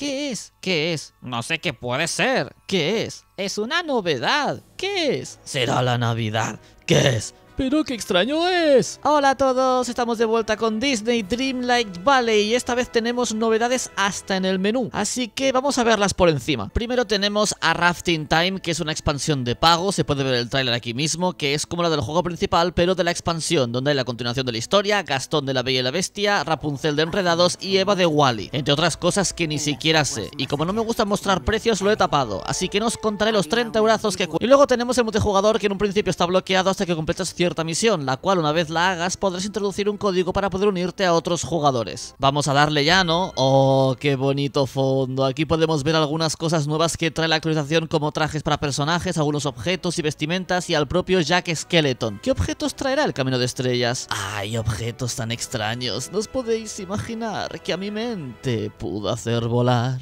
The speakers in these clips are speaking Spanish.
¿Qué es? ¿Qué es? No sé qué puede ser. ¿Qué es? Es una novedad. ¿Qué es? Será la Navidad. ¿Qué es? ¡Pero qué extraño es! Hola a todos, estamos de vuelta con Disney Dreamlight Valley y esta vez tenemos novedades hasta en el menú, así que vamos a verlas por encima. Primero tenemos a Rafting Time, que es una expansión de pago, se puede ver el tráiler aquí mismo, que es como la del juego principal, pero de la expansión, donde hay la continuación de la historia, Gastón de la Bella y la Bestia, Rapunzel de Enredados y Eva de Wally, entre otras cosas que ni siquiera sé. Y como no me gusta mostrar precios, lo he tapado, así que no os contaré los 30 brazos que... Y luego tenemos el multijugador, que en un principio está bloqueado hasta que completas cierto misión, la cual una vez la hagas podrás introducir un código para poder unirte a otros jugadores. Vamos a darle ya, ¿no? ¡Oh, qué bonito fondo! Aquí podemos ver algunas cosas nuevas que trae la actualización como trajes para personajes, algunos objetos y vestimentas y al propio Jack Skeleton. ¿Qué objetos traerá el Camino de Estrellas? ¡Ay, objetos tan extraños! No os podéis imaginar que a mi mente pudo hacer volar.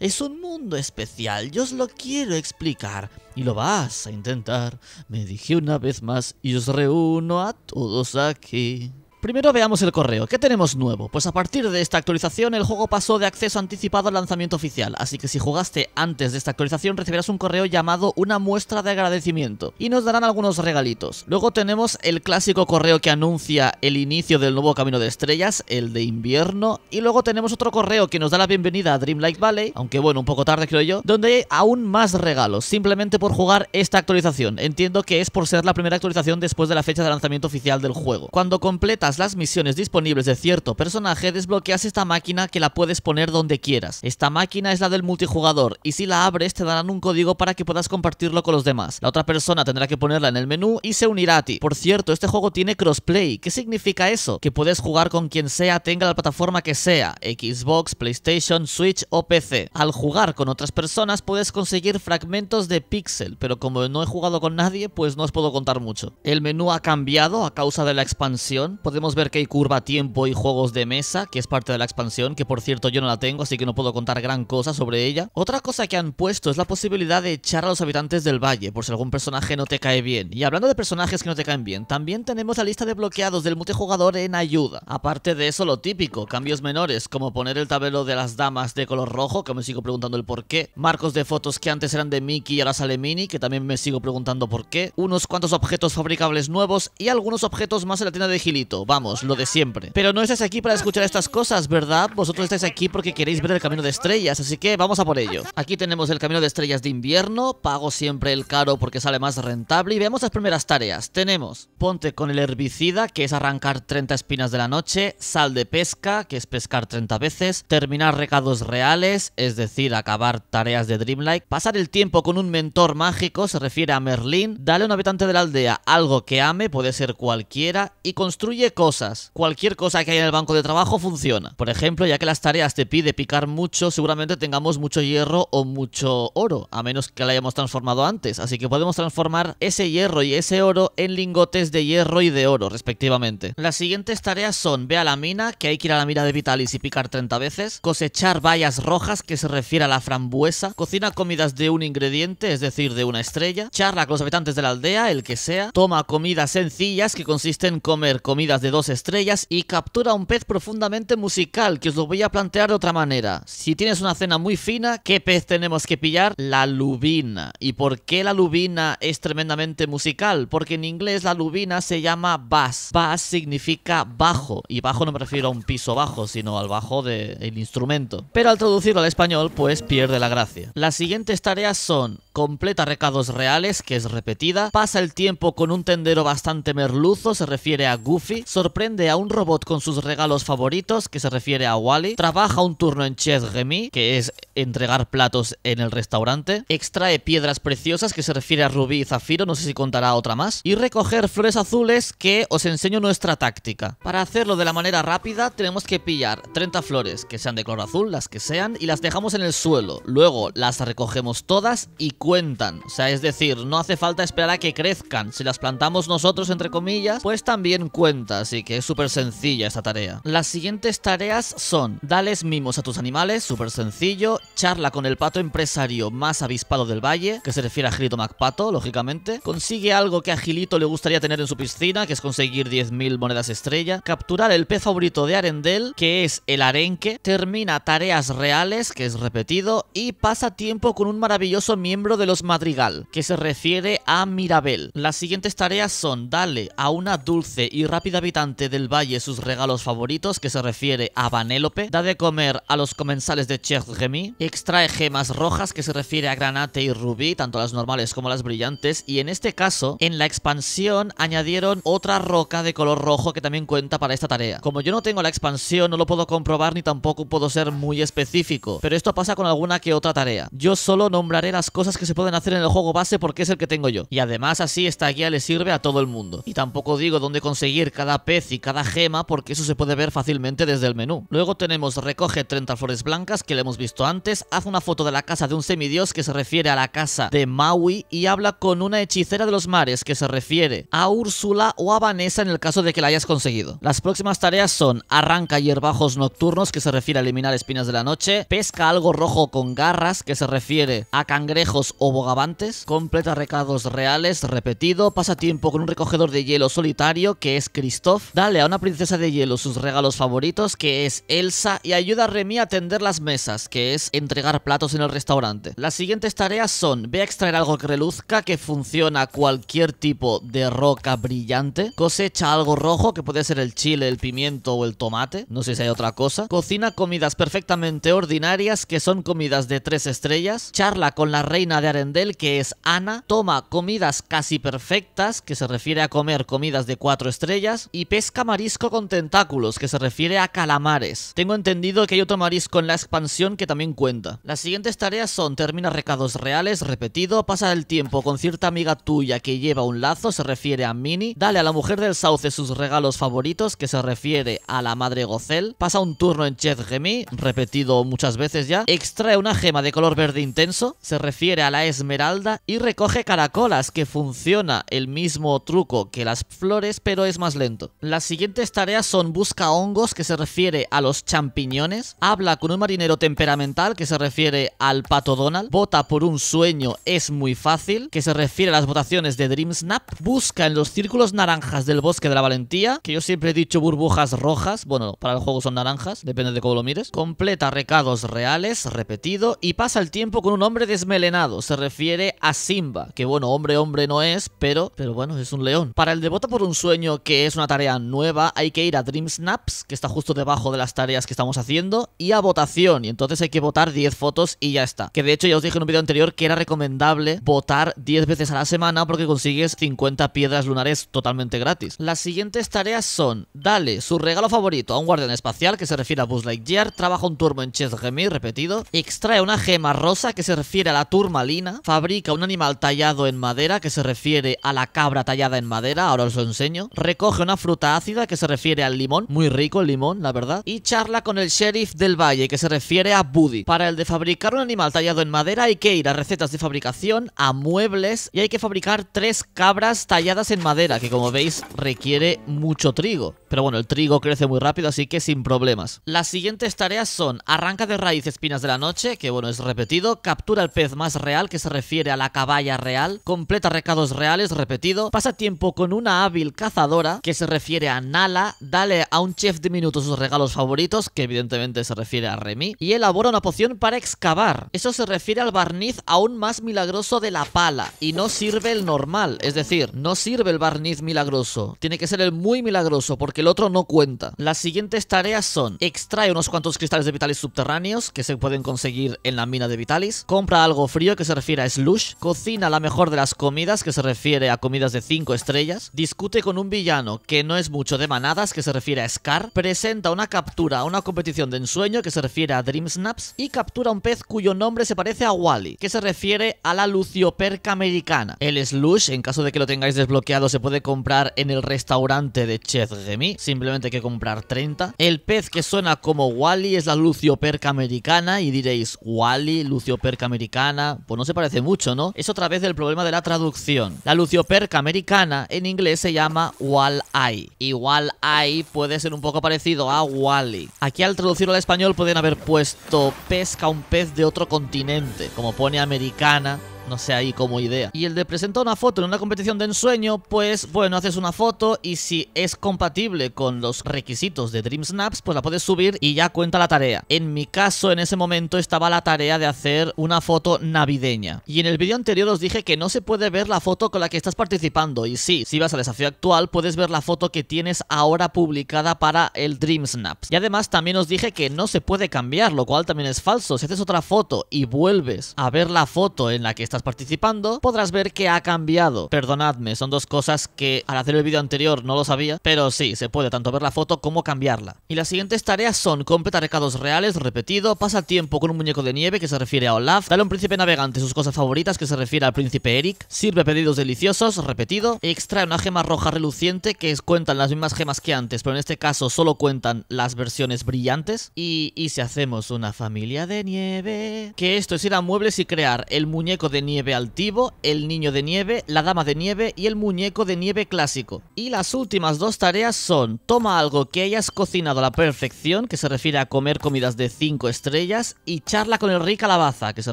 Es un mundo especial, yo os lo quiero explicar. Y lo vas a intentar, me dije una vez más y os reúno a todos aquí. Primero veamos el correo. ¿Qué tenemos nuevo? Pues a partir de esta actualización el juego pasó de acceso anticipado al lanzamiento oficial, así que si jugaste antes de esta actualización recibirás un correo llamado una muestra de agradecimiento y nos darán algunos regalitos. Luego tenemos el clásico correo que anuncia el inicio del nuevo Camino de Estrellas, el de invierno, y luego tenemos otro correo que nos da la bienvenida a Dreamlight Valley, aunque bueno, un poco tarde creo yo, donde hay aún más regalos, simplemente por jugar esta actualización. Entiendo que es por ser la primera actualización después de la fecha de lanzamiento oficial del juego. Cuando completas las misiones disponibles de cierto personaje, desbloqueas esta máquina que la puedes poner donde quieras. Esta máquina es la del multijugador y si la abres te darán un código para que puedas compartirlo con los demás. La otra persona tendrá que ponerla en el menú y se unirá a ti. Por cierto, este juego tiene crossplay. ¿Qué significa eso? Que puedes jugar con quien sea, tenga la plataforma que sea, Xbox, PlayStation, Switch o PC. Al jugar con otras personas puedes conseguir fragmentos de pixel, pero como no he jugado con nadie, pues no os puedo contar mucho. El menú ha cambiado a causa de la expansión podemos ver que hay curva, tiempo y juegos de mesa, que es parte de la expansión, que por cierto yo no la tengo, así que no puedo contar gran cosa sobre ella. Otra cosa que han puesto es la posibilidad de echar a los habitantes del valle, por si algún personaje no te cae bien. Y hablando de personajes que no te caen bien, también tenemos la lista de bloqueados del multijugador en ayuda. Aparte de eso, lo típico, cambios menores, como poner el tablero de las damas de color rojo, que me sigo preguntando el por qué. Marcos de fotos que antes eran de Mickey y ahora sale Mini, que también me sigo preguntando por qué. Unos cuantos objetos fabricables nuevos y algunos objetos más en la tienda de Gilito vamos, lo de siempre. Pero no estáis aquí para escuchar estas cosas, ¿verdad? Vosotros estáis aquí porque queréis ver el camino de estrellas, así que vamos a por ello. Aquí tenemos el camino de estrellas de invierno, pago siempre el caro porque sale más rentable y veamos las primeras tareas. Tenemos ponte con el herbicida, que es arrancar 30 espinas de la noche, sal de pesca, que es pescar 30 veces, terminar recados reales, es decir, acabar tareas de Dreamlike. pasar el tiempo con un mentor mágico, se refiere a Merlín, dale a un habitante de la aldea algo que ame, puede ser cualquiera, y construye con cosas. Cualquier cosa que hay en el banco de trabajo funciona. Por ejemplo, ya que las tareas te pide picar mucho, seguramente tengamos mucho hierro o mucho oro, a menos que la hayamos transformado antes. Así que podemos transformar ese hierro y ese oro en lingotes de hierro y de oro, respectivamente. Las siguientes tareas son, ve a la mina, que hay que ir a la mina de Vitalis y picar 30 veces, cosechar bayas rojas, que se refiere a la frambuesa, cocina comidas de un ingrediente, es decir, de una estrella, charla con los habitantes de la aldea, el que sea, toma comidas sencillas, que consisten en comer comidas de dos estrellas y captura un pez profundamente musical, que os lo voy a plantear de otra manera. Si tienes una cena muy fina, ¿qué pez tenemos que pillar? La lubina. ¿Y por qué la lubina es tremendamente musical? Porque en inglés la lubina se llama bass. Bass significa bajo, y bajo no me refiero a un piso bajo, sino al bajo del instrumento. Pero al traducirlo al español, pues pierde la gracia. Las siguientes tareas son completa recados reales, que es repetida, pasa el tiempo con un tendero bastante merluzo, se refiere a Goofy, sorprende a un robot con sus regalos favoritos, que se refiere a Wally, trabaja un turno en Chef Remy, que es entregar platos en el restaurante, extrae piedras preciosas, que se refiere a Rubí y Zafiro, no sé si contará otra más, y recoger flores azules, que os enseño nuestra táctica. Para hacerlo de la manera rápida, tenemos que pillar 30 flores, que sean de color azul, las que sean, y las dejamos en el suelo. Luego las recogemos todas y cuentan. O sea, es decir, no hace falta esperar a que crezcan. Si las plantamos nosotros, entre comillas, pues también cuentan así que es súper sencilla esta tarea. Las siguientes tareas son, dales mimos a tus animales, súper sencillo, charla con el pato empresario más avispado del valle, que se refiere a Gilito MacPato, lógicamente, consigue algo que a Gilito le gustaría tener en su piscina, que es conseguir 10.000 monedas estrella, capturar el pez favorito de Arendel, que es el arenque, termina tareas reales, que es repetido, y pasa tiempo con un maravilloso miembro de los Madrigal, que se refiere a Mirabel. Las siguientes tareas son, dale a una dulce y rápida vida del valle sus regalos favoritos, que se refiere a Vanélope, da de comer a los comensales de Chef Remy, extrae gemas rojas, que se refiere a granate y rubí, tanto las normales como las brillantes, y en este caso, en la expansión añadieron otra roca de color rojo que también cuenta para esta tarea. Como yo no tengo la expansión, no lo puedo comprobar ni tampoco puedo ser muy específico, pero esto pasa con alguna que otra tarea. Yo solo nombraré las cosas que se pueden hacer en el juego base porque es el que tengo yo, y además así esta guía le sirve a todo el mundo. Y tampoco digo dónde conseguir cada pez y cada gema porque eso se puede ver fácilmente desde el menú. Luego tenemos recoge 30 flores blancas que le hemos visto antes, haz una foto de la casa de un semidios que se refiere a la casa de Maui y habla con una hechicera de los mares que se refiere a Úrsula o a Vanessa en el caso de que la hayas conseguido. Las próximas tareas son arranca hierbajos nocturnos que se refiere a eliminar espinas de la noche, pesca algo rojo con garras que se refiere a cangrejos o bogavantes, completa recados reales repetido, pasa tiempo con un recogedor de hielo solitario que es Cristóbal dale a una princesa de hielo sus regalos favoritos, que es Elsa, y ayuda a Remy a tender las mesas, que es entregar platos en el restaurante. Las siguientes tareas son, ve a extraer algo que reluzca, que funciona cualquier tipo de roca brillante, cosecha algo rojo, que puede ser el chile, el pimiento o el tomate, no sé si hay otra cosa, cocina comidas perfectamente ordinarias, que son comidas de tres estrellas, charla con la reina de Arendel, que es Ana, toma comidas casi perfectas, que se refiere a comer comidas de cuatro estrellas, y y pesca marisco con tentáculos, que se refiere a calamares. Tengo entendido que hay otro marisco en la expansión que también cuenta. Las siguientes tareas son termina recados reales, repetido, pasa el tiempo con cierta amiga tuya que lleva un lazo, se refiere a Mini, dale a la mujer del sauce sus regalos favoritos, que se refiere a la madre gozel. pasa un turno en Chef Gemi, repetido muchas veces ya, extrae una gema de color verde intenso, se refiere a la esmeralda y recoge caracolas, que funciona el mismo truco que las flores, pero es más lento. Las siguientes tareas son busca hongos, que se refiere a los champiñones, habla con un marinero temperamental, que se refiere al pato Donald, vota por un sueño, es muy fácil, que se refiere a las votaciones de Dream Snap, busca en los círculos naranjas del bosque de la valentía, que yo siempre he dicho burbujas rojas, bueno, para el juego son naranjas, depende de cómo lo mires, completa recados reales, repetido, y pasa el tiempo con un hombre desmelenado, se refiere a Simba, que bueno, hombre hombre no es, pero, pero bueno, es un león. Para el de vota por un sueño, que es una tarea nueva, hay que ir a Dream Snaps, que está justo debajo de las tareas que estamos haciendo, y a votación. Y entonces hay que votar 10 fotos y ya está. Que de hecho ya os dije en un vídeo anterior que era recomendable votar 10 veces a la semana porque consigues 50 piedras lunares totalmente gratis. Las siguientes tareas son, dale su regalo favorito a un guardián espacial que se refiere a Buzz Lightyear, trabaja un turno en Chess Gemi, repetido, extrae una gema rosa que se refiere a la turmalina, fabrica un animal tallado en madera que se refiere a la cabra tallada en madera, ahora os lo enseño, recoge una fruta fruta ácida que se refiere al limón, muy rico el limón, la verdad, y charla con el sheriff del valle que se refiere a Buddy. Para el de fabricar un animal tallado en madera hay que ir a recetas de fabricación, a muebles y hay que fabricar tres cabras talladas en madera que como veis requiere mucho trigo. Pero bueno, el trigo crece muy rápido así que sin problemas. Las siguientes tareas son arranca de raíz espinas de la noche, que bueno es repetido, captura el pez más real que se refiere a la caballa real, completa recados reales repetido, pasa tiempo con una hábil cazadora que se refiere a Nala, dale a un chef diminuto sus regalos favoritos, que evidentemente se refiere a Remy, y elabora una poción para excavar. Eso se refiere al barniz aún más milagroso de la pala, y no sirve el normal, es decir, no sirve el barniz milagroso. Tiene que ser el muy milagroso, porque el otro no cuenta. Las siguientes tareas son, extrae unos cuantos cristales de Vitalis subterráneos, que se pueden conseguir en la mina de Vitalis, compra algo frío, que se refiere a slush, cocina la mejor de las comidas, que se refiere a comidas de 5 estrellas, discute con un villano, que no es mucho de manadas, que se refiere a Scar, presenta una captura a una competición de ensueño, que se refiere a Dream Snaps, y captura un pez cuyo nombre se parece a Wally, que se refiere a la lucioperca americana. El slush, en caso de que lo tengáis desbloqueado, se puede comprar en el restaurante de Chef Remy, simplemente hay que comprar 30. El pez que suena como Wally es la lucioperca americana, y diréis, Wally, lucioperca americana, pues no se parece mucho, ¿no? Es otra vez el problema de la traducción. La lucioperca americana en inglés se llama Wall Eye Igual hay puede ser un poco parecido a Wally. Aquí al traducirlo al español pueden haber puesto pesca un pez de otro continente, como pone americana no sé ahí como idea. Y el de presentar una foto en una competición de ensueño, pues bueno, haces una foto y si es compatible con los requisitos de Dream Snaps, pues la puedes subir y ya cuenta la tarea. En mi caso, en ese momento estaba la tarea de hacer una foto navideña. Y en el vídeo anterior os dije que no se puede ver la foto con la que estás participando. Y sí, si vas al desafío actual, puedes ver la foto que tienes ahora publicada para el Dream Snaps. Y además también os dije que no se puede cambiar, lo cual también es falso. Si haces otra foto y vuelves a ver la foto en la que estás participando, podrás ver que ha cambiado. Perdonadme, son dos cosas que al hacer el vídeo anterior no lo sabía, pero sí, se puede tanto ver la foto como cambiarla. Y las siguientes tareas son completar recados reales, repetido, pasa tiempo con un muñeco de nieve que se refiere a Olaf, dale a un príncipe navegante sus cosas favoritas que se refiere al príncipe Eric, sirve pedidos deliciosos, repetido, extrae una gema roja reluciente que cuentan las mismas gemas que antes, pero en este caso solo cuentan las versiones brillantes, y, y si hacemos una familia de nieve, que esto es ir a muebles y crear el muñeco de nieve nieve altivo, el niño de nieve, la dama de nieve y el muñeco de nieve clásico. Y las últimas dos tareas son, toma algo que hayas cocinado a la perfección, que se refiere a comer comidas de 5 estrellas, y charla con el rey calabaza, que se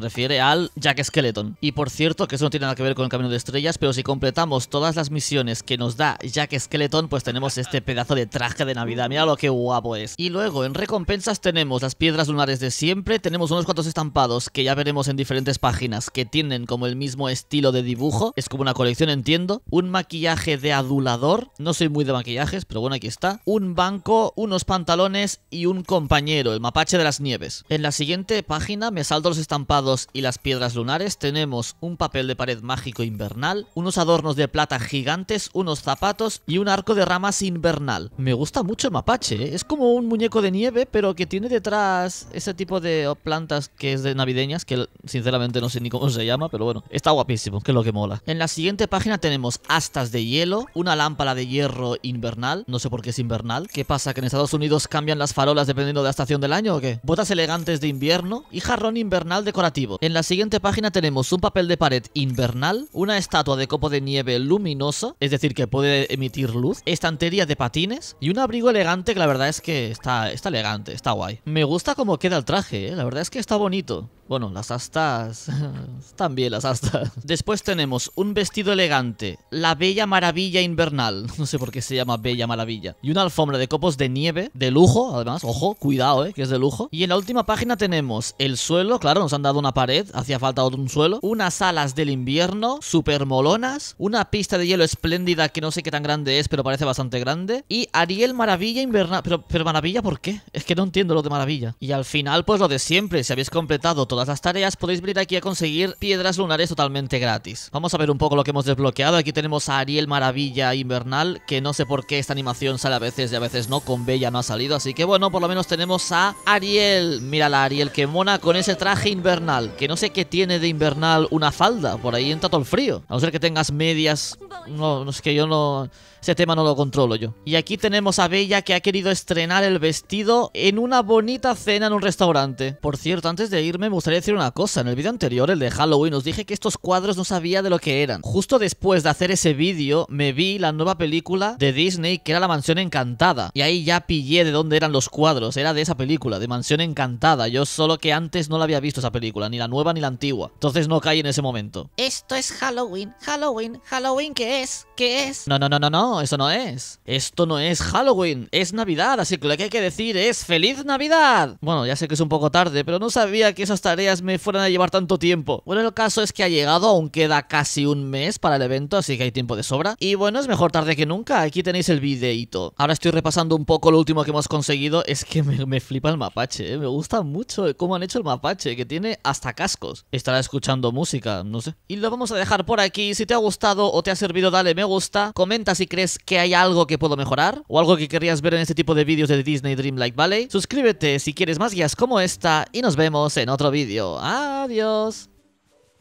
refiere al Jack Skeleton. Y por cierto, que eso no tiene nada que ver con el camino de estrellas, pero si completamos todas las misiones que nos da Jack Skeleton, pues tenemos este pedazo de traje de Navidad. Mira lo que guapo es. Y luego, en recompensas tenemos las piedras lunares de siempre, tenemos unos cuantos estampados que ya veremos en diferentes páginas que tienen como el mismo estilo de dibujo. Es como una colección, entiendo. Un maquillaje de adulador. No soy muy de maquillajes, pero bueno, aquí está. Un banco, unos pantalones y un compañero, el mapache de las nieves. En la siguiente página me salto los estampados y las piedras lunares. Tenemos un papel de pared mágico invernal, unos adornos de plata gigantes, unos zapatos y un arco de ramas invernal. Me gusta mucho el mapache, ¿eh? es como un muñeco de nieve, pero que tiene detrás ese tipo de plantas que es de navideñas, que sinceramente no sé ni cómo se llama, pero bueno, está guapísimo, que es lo que mola. En la siguiente página tenemos astas de hielo, una lámpara de hierro invernal, no sé por qué es invernal. ¿Qué pasa, que en Estados Unidos cambian las farolas dependiendo de la estación del año o qué? Botas elegantes de invierno y jarrón invernal decorativo. En la siguiente página tenemos un papel de pared invernal, una estatua de copo de nieve luminosa, es decir, que puede emitir luz, estantería de patines y un abrigo elegante que la verdad es que está, está elegante, está guay. Me gusta cómo queda el traje, ¿eh? la verdad es que está bonito. Bueno, las astas. También las astas. Después tenemos un vestido elegante, la Bella Maravilla Invernal. No sé por qué se llama Bella Maravilla. Y una alfombra de copos de nieve, de lujo, además. Ojo, cuidado, eh, que es de lujo. Y en la última página tenemos el suelo. Claro, nos han dado una pared, hacía falta un suelo. Unas alas del invierno, super molonas. Una pista de hielo espléndida que no sé qué tan grande es, pero parece bastante grande. Y Ariel Maravilla Invernal. Pero, pero Maravilla, ¿por qué? Es que no entiendo lo de Maravilla. Y al final, pues lo de siempre. Si habéis completado todo todas las tareas, podéis venir aquí a conseguir piedras lunares totalmente gratis. Vamos a ver un poco lo que hemos desbloqueado. Aquí tenemos a Ariel Maravilla Invernal, que no sé por qué esta animación sale a veces y a veces no. Con Bella no ha salido, así que bueno, por lo menos tenemos a Ariel. Mira la Ariel que mona con ese traje invernal, que no sé qué tiene de invernal una falda. Por ahí entra todo el frío. A no ser que tengas medias no, es que yo no... Ese tema no lo controlo yo. Y aquí tenemos a Bella que ha querido estrenar el vestido en una bonita cena en un restaurante. Por cierto, antes de irme me gustaría decir una cosa. En el vídeo anterior, el de Halloween, os dije que estos cuadros no sabía de lo que eran. Justo después de hacer ese vídeo, me vi la nueva película de Disney que era La Mansión Encantada. Y ahí ya pillé de dónde eran los cuadros. Era de esa película, de Mansión Encantada. Yo solo que antes no la había visto esa película, ni la nueva ni la antigua. Entonces no caí en ese momento. Esto es Halloween, Halloween, Halloween ¿Qué es? ¿Qué es? No, no, no, no, no, eso no es. Esto no es Halloween, es Navidad, así que lo que hay que decir es ¡Feliz Navidad! Bueno, ya sé que es un poco tarde, pero no sabía que esas tareas me fueran a llevar tanto tiempo. Bueno, el caso es que ha llegado, aún queda casi un mes para el evento, así que hay tiempo de sobra. Y bueno, es mejor tarde que nunca, aquí tenéis el videito. Ahora estoy repasando un poco lo último que hemos conseguido, es que me, flipa el mapache, ¿eh? me gusta mucho eh, cómo han hecho el mapache, que tiene hasta cascos. Estará escuchando música, no sé. Y lo vamos a dejar por aquí, si te ha gustado o te ha servido dale me gusta, comenta si crees que hay algo que puedo mejorar o algo que querrías ver en este tipo de vídeos de Disney Dreamlight Valley. Suscríbete si quieres más guías como esta y nos vemos en otro vídeo. Adiós.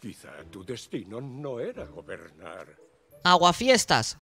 Quizá tu destino no era gobernar. Aguafiestas.